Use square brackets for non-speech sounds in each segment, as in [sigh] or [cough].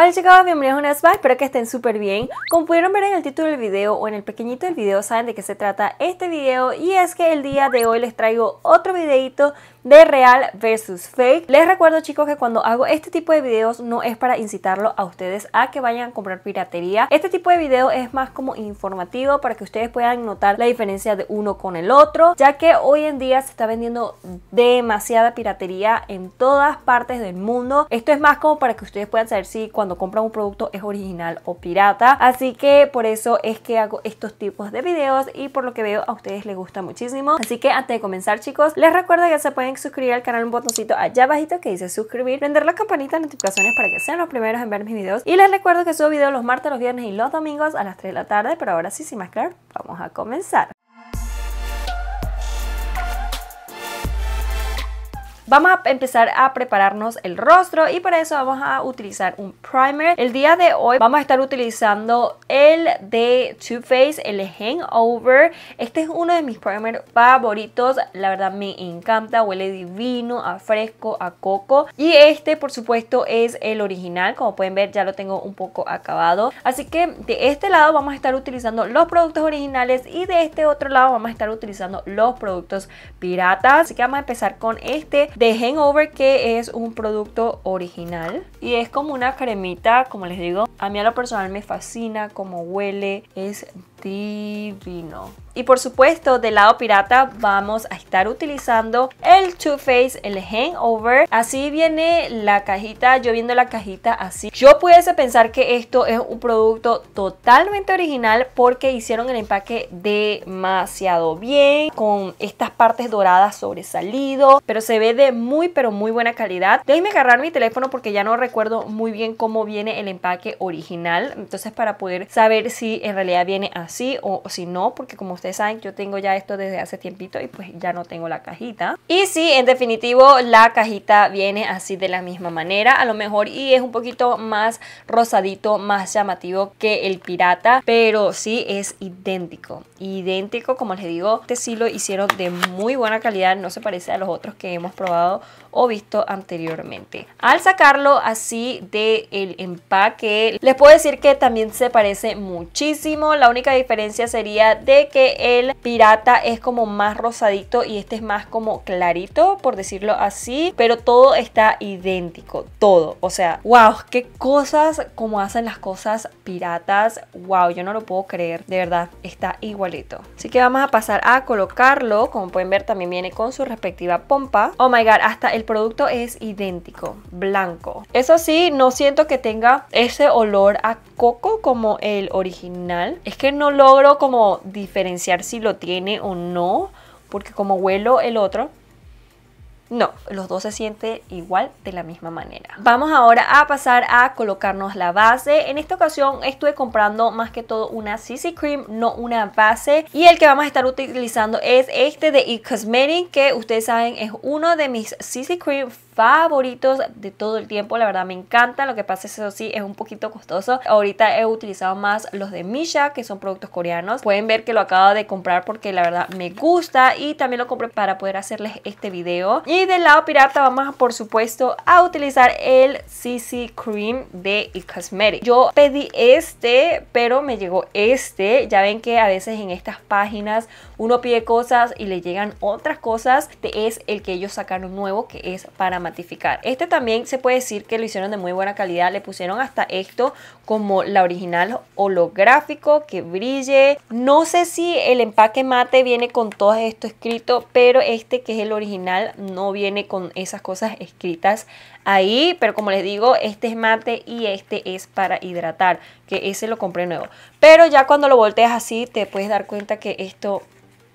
Hola chicos, bienvenidos a una vez espero que estén súper bien. Como pudieron ver en el título del video o en el pequeñito del video, saben de qué se trata este video y es que el día de hoy les traigo otro videito de real versus fake. Les recuerdo chicos que cuando hago este tipo de videos no es para incitarlo a ustedes a que vayan a comprar piratería. Este tipo de video es más como informativo para que ustedes puedan notar la diferencia de uno con el otro, ya que hoy en día se está vendiendo demasiada piratería en todas partes del mundo. Esto es más como para que ustedes puedan saber si cuando cuando compran un producto es original o pirata. Así que por eso es que hago estos tipos de videos y por lo que veo a ustedes les gusta muchísimo. Así que antes de comenzar chicos, les recuerdo que se pueden suscribir al canal un botoncito allá abajito que dice suscribir, prender la campanita de notificaciones para que sean los primeros en ver mis videos. Y les recuerdo que subo videos los martes, los viernes y los domingos a las 3 de la tarde, pero ahora sí, sin más claro, vamos a comenzar. Vamos a empezar a prepararnos el rostro y para eso vamos a utilizar un primer. El día de hoy vamos a estar utilizando el de Too Faced, el Hangover. Este es uno de mis primers favoritos, la verdad me encanta, huele divino, a fresco, a coco. Y este por supuesto es el original, como pueden ver ya lo tengo un poco acabado. Así que de este lado vamos a estar utilizando los productos originales y de este otro lado vamos a estar utilizando los productos piratas. Así que vamos a empezar con este de Hangover, que es un producto original y es como una cremita, como les digo, a mí a lo personal me fascina como huele, es divino. Y por supuesto, del lado pirata vamos a estar utilizando el Too Faced, el Hangover. Así viene la cajita, yo viendo la cajita así. Yo pudiese pensar que esto es un producto totalmente original porque hicieron el empaque demasiado bien, con estas partes doradas sobresalido, pero se ve de muy pero muy buena calidad. Déjenme agarrar mi teléfono porque ya no recuerdo muy bien cómo viene el empaque original, entonces para poder saber si en realidad viene así o si no, porque como ustedes yo tengo ya esto desde hace tiempito y pues ya no tengo la cajita. Y sí, en definitivo la cajita viene así de la misma manera, a lo mejor y es un poquito más rosadito, más llamativo que el pirata, pero sí es idéntico, idéntico como les digo, este sí lo hicieron de muy buena calidad, no se parece a los otros que hemos probado o visto anteriormente. Al sacarlo así de el empaque, les puedo decir que también se parece muchísimo. La única diferencia sería de que el pirata es como más rosadito y este es más como clarito, por decirlo así. Pero todo está idéntico, todo. O sea, wow, qué cosas como hacen las cosas piratas. Wow, yo no lo puedo creer. De verdad, está igualito. Así que vamos a pasar a colocarlo. Como pueden ver, también viene con su respectiva pompa. Oh my god, hasta el el producto es idéntico, blanco. Eso sí, no siento que tenga ese olor a coco como el original. Es que no logro como diferenciar si lo tiene o no, porque como huelo el otro, no, los dos se sienten igual de la misma manera. Vamos ahora a pasar a colocarnos la base. En esta ocasión estuve comprando más que todo una CC Cream, no una base. Y el que vamos a estar utilizando es este de E que ustedes saben es uno de mis CC Cream favoritos de todo el tiempo, la verdad me encanta, lo que pasa es eso sí es un poquito costoso. Ahorita he utilizado más los de Misha, que son productos coreanos. Pueden ver que lo acabo de comprar porque la verdad me gusta y también lo compré para poder hacerles este video. Y del lado pirata vamos por supuesto a utilizar el CC Cream de e Yo pedí este, pero me llegó este. Ya ven que a veces en estas páginas uno pide cosas y le llegan otras cosas. Este es el que ellos sacaron nuevo, que es para este también se puede decir que lo hicieron de muy buena calidad, le pusieron hasta esto como la original holográfico, que brille. No sé si el empaque mate viene con todo esto escrito, pero este que es el original no viene con esas cosas escritas ahí, pero como les digo, este es mate y este es para hidratar, que ese lo compré nuevo. Pero ya cuando lo volteas así te puedes dar cuenta que esto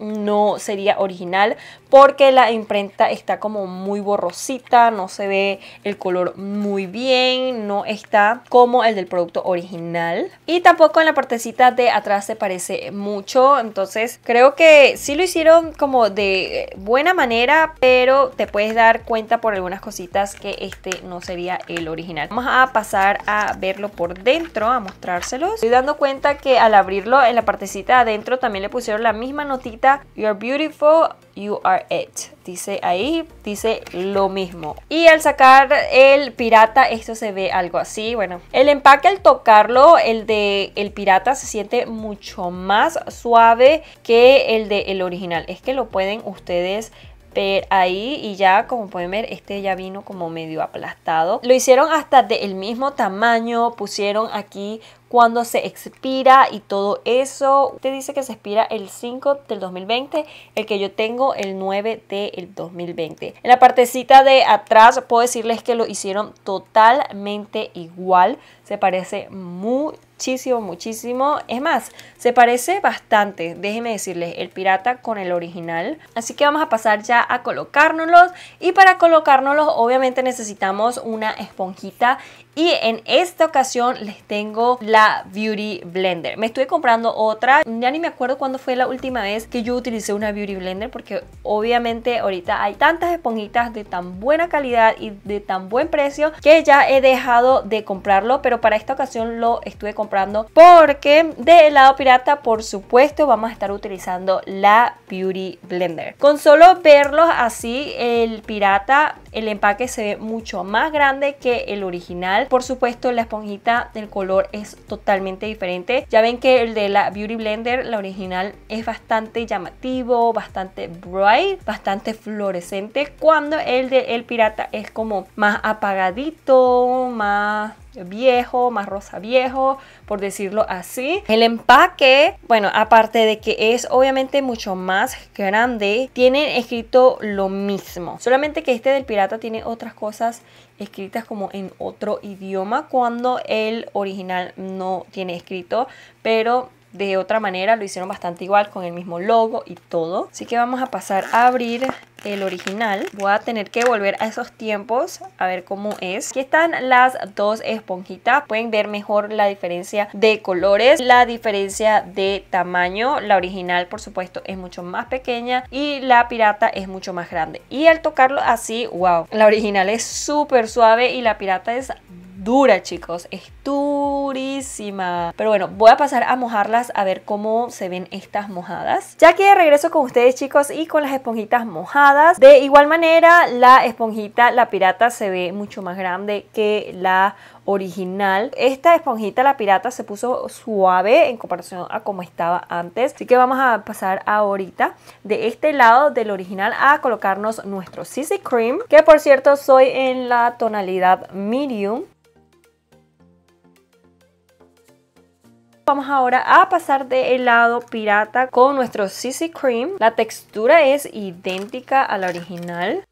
no sería original porque la imprenta está como muy borrosita, no se ve el color muy bien, no está como el del producto original y tampoco en la partecita de atrás se parece mucho, entonces creo que sí lo hicieron como de buena manera, pero te puedes dar cuenta por algunas cositas que este no sería el original. Vamos a pasar a verlo por dentro, a mostrárselos. Estoy dando cuenta que al abrirlo en la partecita de adentro también le pusieron la misma notita you're beautiful, you are it. Dice ahí, dice lo mismo. Y al sacar el pirata, esto se ve algo así. Bueno, el empaque al tocarlo, el de el pirata se siente mucho más suave que el de el original. Es que lo pueden ustedes ver ahí y ya como pueden ver este ya vino como medio aplastado lo hicieron hasta del mismo tamaño pusieron aquí cuando se expira y todo eso. Te dice que se expira el 5 del 2020, el que yo tengo el 9 del 2020. En la partecita de atrás puedo decirles que lo hicieron totalmente igual se parece muchísimo, muchísimo. Es más, se parece bastante, déjenme decirles, el pirata con el original. Así que vamos a pasar ya a colocárnoslos. Y para colocárnoslos obviamente necesitamos una esponjita. Y en esta ocasión les tengo la Beauty Blender. Me estoy comprando otra. Ya ni me acuerdo cuándo fue la última vez que yo utilicé una Beauty Blender. Porque obviamente ahorita hay tantas esponjitas de tan buena calidad y de tan buen precio. Que ya he dejado de comprarlo. Pero para esta ocasión lo estuve comprando porque de lado pirata, por supuesto, vamos a estar utilizando la Beauty Blender. Con solo verlos así, el pirata, el empaque se ve mucho más grande que el original. Por supuesto, la esponjita del color es totalmente diferente. Ya ven que el de la Beauty Blender, la original, es bastante llamativo, bastante bright, bastante fluorescente, cuando el de el pirata es como más apagadito, más viejo, más rosa viejo, por decirlo así. El empaque, bueno, aparte de que es obviamente mucho más grande, tienen escrito lo mismo. Solamente que este del pirata tiene otras cosas escritas como en otro idioma cuando el original no tiene escrito, pero de otra manera lo hicieron bastante igual con el mismo logo y todo. Así que vamos a pasar a abrir el original. Voy a tener que volver a esos tiempos a ver cómo es. Aquí están las dos esponjitas. Pueden ver mejor la diferencia de colores, la diferencia de tamaño. La original, por supuesto, es mucho más pequeña y la pirata es mucho más grande. Y al tocarlo así, wow, la original es súper suave y la pirata es dura, chicos. Es durísima. Pero bueno, voy a pasar a mojarlas a ver cómo se ven estas mojadas. Ya que regreso con ustedes, chicos, y con las esponjitas mojadas. De igual manera, la esponjita, la pirata, se ve mucho más grande que la original. Esta esponjita, la pirata, se puso suave en comparación a cómo estaba antes. Así que vamos a pasar ahorita de este lado del original a colocarnos nuestro CC Cream. Que por cierto, soy en la tonalidad medium. Vamos ahora a pasar de helado pirata con nuestro CC Cream. La textura es idéntica a la original.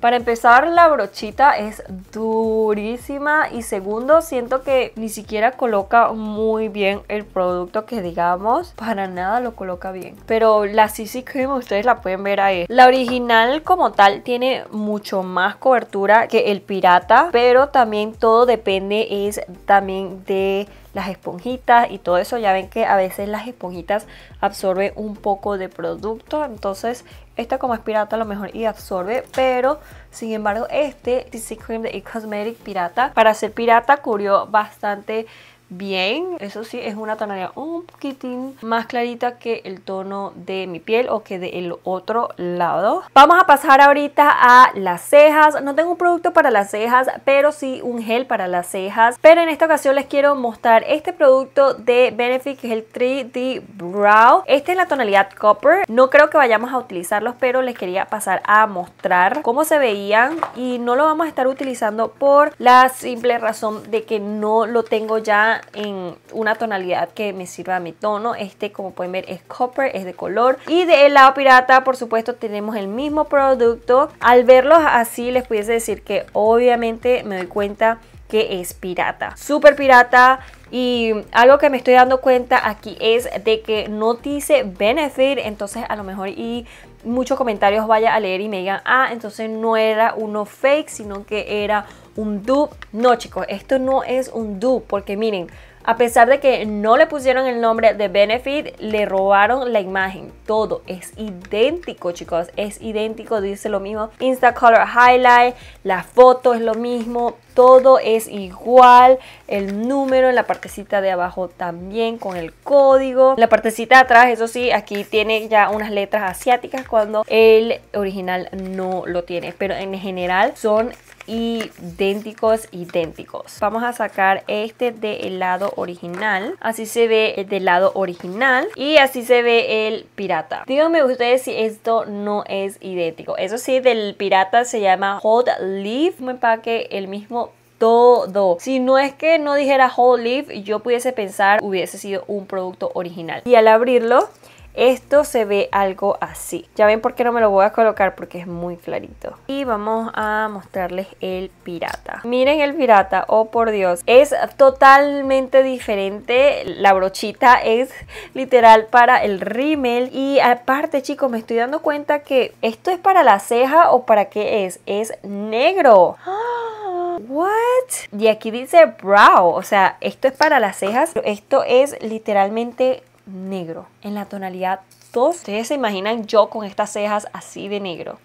Para empezar, la brochita es durísima y segundo, siento que ni siquiera coloca muy bien el producto que digamos, para nada lo coloca bien. Pero la CC que [laughs] ustedes la pueden ver ahí. La original como tal tiene mucho más cobertura que el pirata, pero también todo depende es también de las esponjitas y todo eso. Ya ven que a veces las esponjitas absorben un poco de producto, entonces esta como es pirata a lo mejor y absorbe, pero sin embargo este CC Cream de e Cosmetic pirata, para ser pirata cubrió bastante bien. Eso sí, es una tonalidad un poquitín más clarita que el tono de mi piel o que del otro lado. Vamos a pasar ahorita a las cejas. No tengo un producto para las cejas, pero sí un gel para las cejas. Pero en esta ocasión les quiero mostrar este producto de Benefit, que es el 3D Brow. Este es la tonalidad Copper. No creo que vayamos a utilizarlos, pero les quería pasar a mostrar cómo se veían. Y no lo vamos a estar utilizando por la simple razón de que no lo tengo ya en una tonalidad que me sirva a mi tono. Este, como pueden ver, es copper, es de color. Y del lado pirata, por supuesto, tenemos el mismo producto. Al verlos así, les pudiese decir que obviamente me doy cuenta que es pirata. Súper pirata, y algo que me estoy dando cuenta aquí es de que no dice benefit, entonces a lo mejor y muchos comentarios vaya a leer y me digan, ah, entonces no era uno fake, sino que era un dupe. No chicos, esto no es un dupe, porque miren, a pesar de que no le pusieron el nombre de Benefit, le robaron la imagen. Todo es idéntico, chicos. Es idéntico, dice lo mismo. Insta Color Highlight, la foto es lo mismo. Todo es igual. El número en la partecita de abajo también con el código. La partecita de atrás, eso sí, aquí tiene ya unas letras asiáticas cuando el original no lo tiene. Pero en general son idénticos, idénticos. Vamos a sacar este del lado original. Así se ve el del lado original y así se ve el pirata. Díganme ustedes si esto no es idéntico. Eso sí, del pirata se llama Hot Leaf, Me empaque el mismo todo. Si no es que no dijera Hot leaf, yo pudiese pensar hubiese sido un producto original. Y al abrirlo, esto se ve algo así. Ya ven por qué no me lo voy a colocar porque es muy clarito. Y vamos a mostrarles el pirata. Miren el pirata, oh por Dios. Es totalmente diferente. La brochita es literal para el rímel. Y aparte chicos, me estoy dando cuenta que esto es para la ceja o para qué es. Es negro. [gasps] What? Y aquí dice brow, o sea, esto es para las cejas, esto es literalmente negro, en la tonalidad 2. Ustedes se imaginan yo con estas cejas así de negro.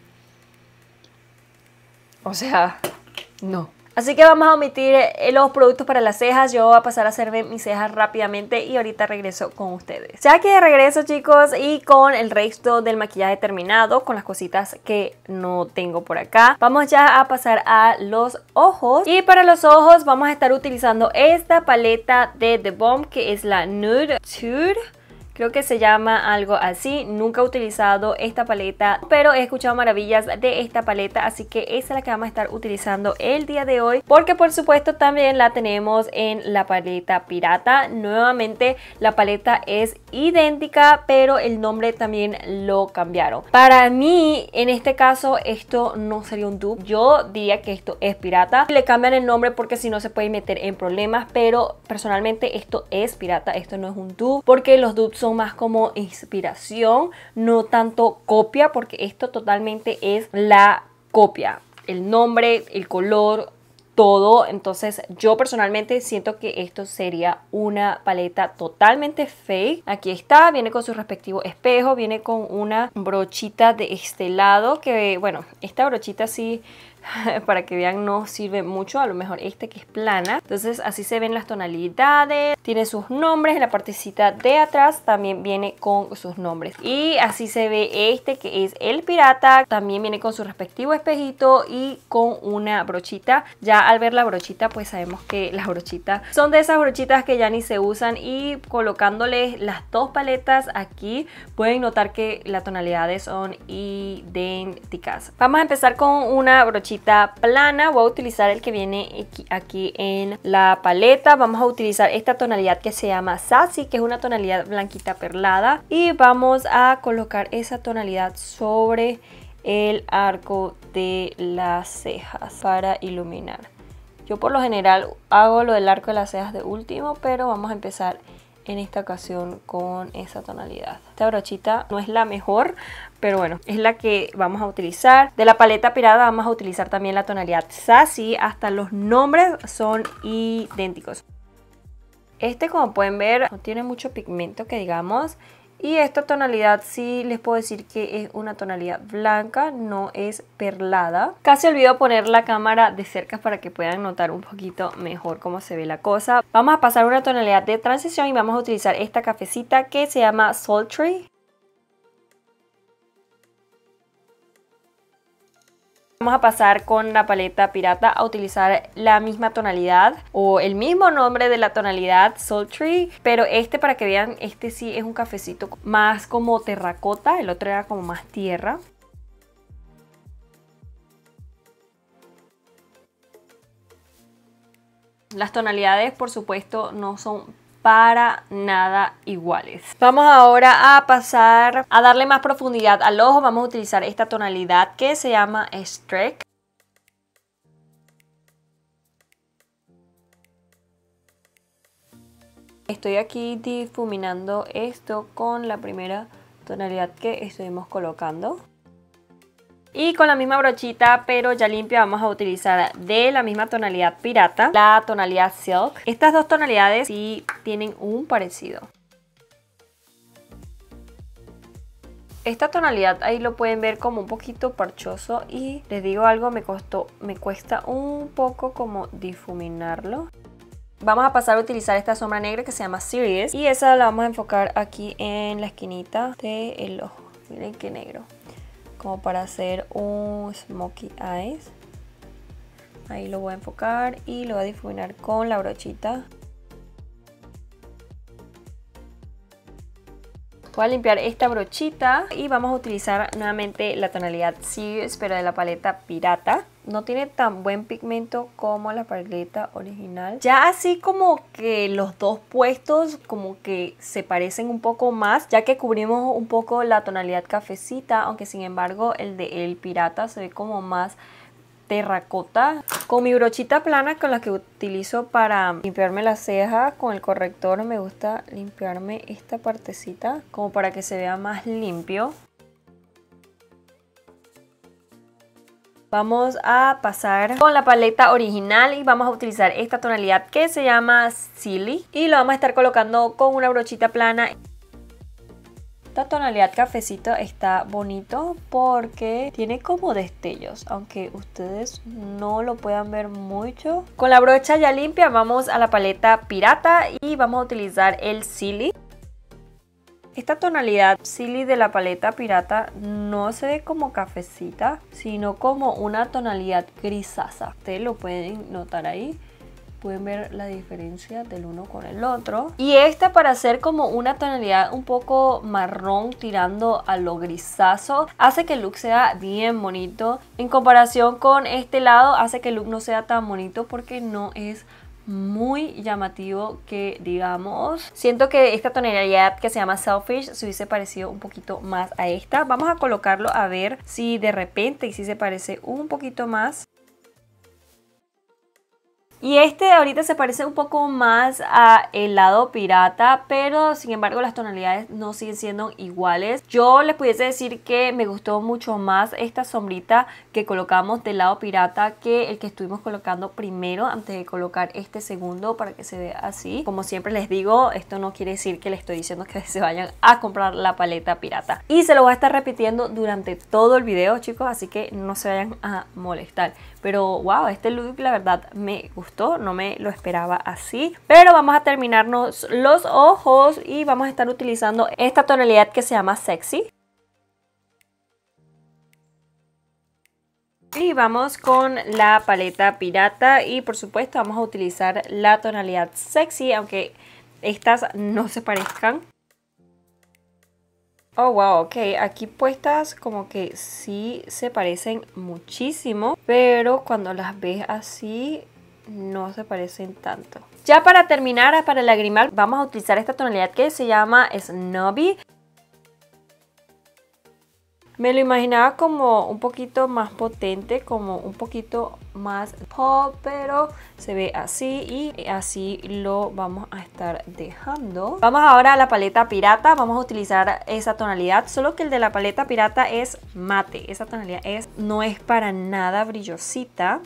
O sea, no. Así que vamos a omitir eh, los productos para las cejas. Yo voy a pasar a hacerme mis cejas rápidamente y ahorita regreso con ustedes. Ya que regreso chicos y con el resto del maquillaje terminado, con las cositas que no tengo por acá, vamos ya a pasar a los ojos. Y para los ojos vamos a estar utilizando esta paleta de The Bomb que es la Nude Tour creo que se llama algo así. Nunca he utilizado esta paleta, pero he escuchado maravillas de esta paleta, así que esa es la que vamos a estar utilizando el día de hoy, porque por supuesto también la tenemos en la paleta pirata. Nuevamente la paleta es idéntica, pero el nombre también lo cambiaron. Para mí, en este caso, esto no sería un dupe. Yo diría que esto es pirata. Le cambian el nombre porque si no se puede meter en problemas, pero personalmente esto es pirata, esto no es un dupe, porque los dupes más como inspiración, no tanto copia, porque esto totalmente es la copia. El nombre, el color, todo. Entonces yo personalmente siento que esto sería una paleta totalmente fake. Aquí está, viene con su respectivo espejo, viene con una brochita de este lado que, bueno, esta brochita sí [laughs] para que vean no sirve mucho, a lo mejor este que es plana. Entonces así se ven las tonalidades, tiene sus nombres, en la partecita de atrás también viene con sus nombres. Y así se ve este que es el pirata, también viene con su respectivo espejito y con una brochita. Ya al ver la brochita pues sabemos que las brochitas son de esas brochitas que ya ni se usan y colocándoles las dos paletas aquí pueden notar que las tonalidades son idénticas. Vamos a empezar con una brochita plana. Voy a utilizar el que viene aquí en la paleta. Vamos a utilizar esta tonalidad que se llama Sassy, que es una tonalidad blanquita perlada. Y vamos a colocar esa tonalidad sobre el arco de las cejas para iluminar. Yo por lo general hago lo del arco de las cejas de último, pero vamos a empezar en esta ocasión con esa tonalidad. Esta brochita no es la mejor, pero bueno, es la que vamos a utilizar. De la paleta pirada vamos a utilizar también la tonalidad Sassy, hasta los nombres son idénticos. Este como pueden ver no tiene mucho pigmento que digamos y esta tonalidad sí les puedo decir que es una tonalidad blanca, no es perlada. Casi olvido poner la cámara de cerca para que puedan notar un poquito mejor cómo se ve la cosa. Vamos a pasar a una tonalidad de transición y vamos a utilizar esta cafecita que se llama Sultry. Vamos a pasar con la paleta pirata a utilizar la misma tonalidad o el mismo nombre de la tonalidad Sultry, pero este para que vean, este sí es un cafecito más como terracota, el otro era como más tierra. Las tonalidades, por supuesto, no son para nada iguales. Vamos ahora a pasar a darle más profundidad al ojo. Vamos a utilizar esta tonalidad que se llama Streak. Estoy aquí difuminando esto con la primera tonalidad que estuvimos colocando. Y con la misma brochita, pero ya limpia, vamos a utilizar de la misma tonalidad pirata, la tonalidad silk. Estas dos tonalidades sí tienen un parecido. Esta tonalidad ahí lo pueden ver como un poquito parchoso y les digo algo, me costó, me cuesta un poco como difuminarlo. Vamos a pasar a utilizar esta sombra negra que se llama Sirius y esa la vamos a enfocar aquí en la esquinita del ojo. Miren qué negro como para hacer un smoky eyes ahí lo voy a enfocar y lo voy a difuminar con la brochita voy a limpiar esta brochita y vamos a utilizar nuevamente la tonalidad si pero de la paleta Pirata no tiene tan buen pigmento como la paleta original. Ya así como que los dos puestos como que se parecen un poco más, ya que cubrimos un poco la tonalidad cafecita, aunque sin embargo el de El Pirata se ve como más terracota. Con mi brochita plana con la que utilizo para limpiarme la ceja, con el corrector me gusta limpiarme esta partecita como para que se vea más limpio. Vamos a pasar con la paleta original y vamos a utilizar esta tonalidad que se llama Silly. Y lo vamos a estar colocando con una brochita plana. Esta tonalidad cafecito está bonito porque tiene como destellos, aunque ustedes no lo puedan ver mucho. Con la brocha ya limpia vamos a la paleta pirata y vamos a utilizar el Silly. Esta tonalidad Silly de la paleta Pirata no se ve como cafecita, sino como una tonalidad grisaza. Ustedes lo pueden notar ahí pueden ver la diferencia del uno con el otro. Y esta para hacer como una tonalidad un poco marrón tirando a lo grisazo, hace que el look sea bien bonito. En comparación con este lado hace que el look no sea tan bonito porque no es muy llamativo que digamos. Siento que esta tonalidad que se llama Selfish se hubiese parecido un poquito más a esta. Vamos a colocarlo a ver si de repente Y si se parece un poquito más. Y este ahorita se parece un poco más a el lado pirata, pero sin embargo las tonalidades no siguen siendo iguales. Yo les pudiese decir que me gustó mucho más esta sombrita que colocamos del lado pirata que el que estuvimos colocando primero antes de colocar este segundo para que se vea así. Como siempre les digo, esto no quiere decir que les estoy diciendo que [laughs] se vayan a comprar la paleta pirata. Y se lo voy a estar repitiendo durante todo el video, chicos, así que no se vayan a molestar. Pero wow, este look la verdad me gustó, no me lo esperaba así. Pero vamos a terminarnos los ojos y vamos a estar utilizando esta tonalidad que se llama Sexy. Y vamos con la paleta pirata y por supuesto vamos a utilizar la tonalidad sexy, aunque estas no se parezcan. Oh, wow, ok. Aquí puestas como que sí se parecen muchísimo, pero cuando las ves así no se parecen tanto. Ya para terminar, para lagrimal, vamos a utilizar esta tonalidad que se llama Snobby. Me lo imaginaba como un poquito más potente, como un poquito más pop, pero se ve así y así lo vamos a estar dejando. Vamos ahora a la paleta pirata, vamos a utilizar esa tonalidad, solo que el de la paleta pirata es mate, esa tonalidad es, no es para nada brillosita.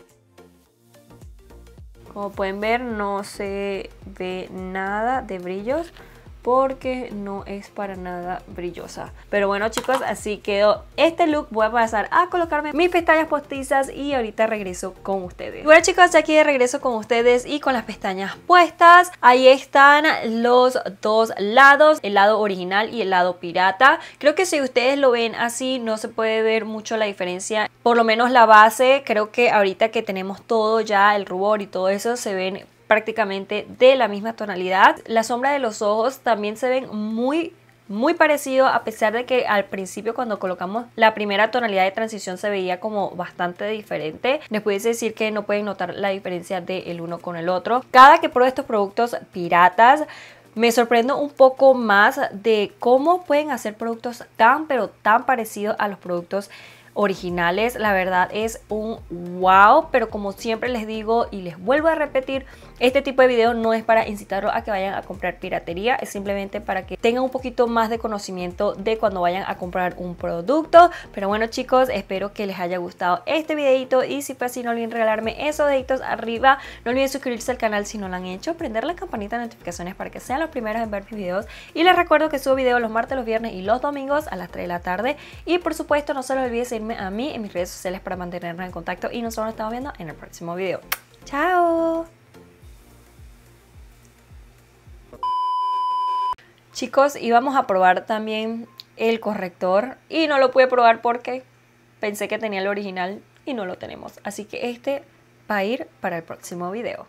Como pueden ver no se ve nada de brillos, porque no es para nada brillosa. Pero bueno chicos, así quedó este look. Voy a pasar a colocarme mis pestañas postizas y ahorita regreso con ustedes. Bueno chicos, ya aquí de regreso con ustedes y con las pestañas puestas. Ahí están los dos lados, el lado original y el lado pirata. Creo que si ustedes lo ven así no se puede ver mucho la diferencia. Por lo menos la base, creo que ahorita que tenemos todo ya, el rubor y todo eso, se ven prácticamente de la misma tonalidad. La sombra de los ojos también se ven muy muy parecido a pesar de que al principio cuando colocamos la primera tonalidad de transición se veía como bastante diferente les pudiese decir que no pueden notar la diferencia del el uno con el otro cada que pruebo estos productos piratas me sorprendo un poco más de cómo pueden hacer productos tan pero tan parecidos a los productos originales la verdad es un wow pero como siempre les digo y les vuelvo a repetir este tipo de video no es para incitarlos a que vayan a comprar piratería, es simplemente para que tengan un poquito más de conocimiento de cuando vayan a comprar un producto. Pero bueno chicos, espero que les haya gustado este videito y si fue así no olviden regalarme esos deditos arriba. No olviden suscribirse al canal si no lo han hecho, prender la campanita de notificaciones para que sean los primeros en ver mis videos. Y les recuerdo que subo videos los martes, los viernes y los domingos a las 3 de la tarde. Y por supuesto no se los olviden seguirme a mí en mis redes sociales para mantenernos en contacto y nosotros nos estamos viendo en el próximo video. ¡Chao! Chicos, íbamos a probar también el corrector y no lo pude probar porque pensé que tenía el original y no lo tenemos. Así que este va a ir para el próximo video.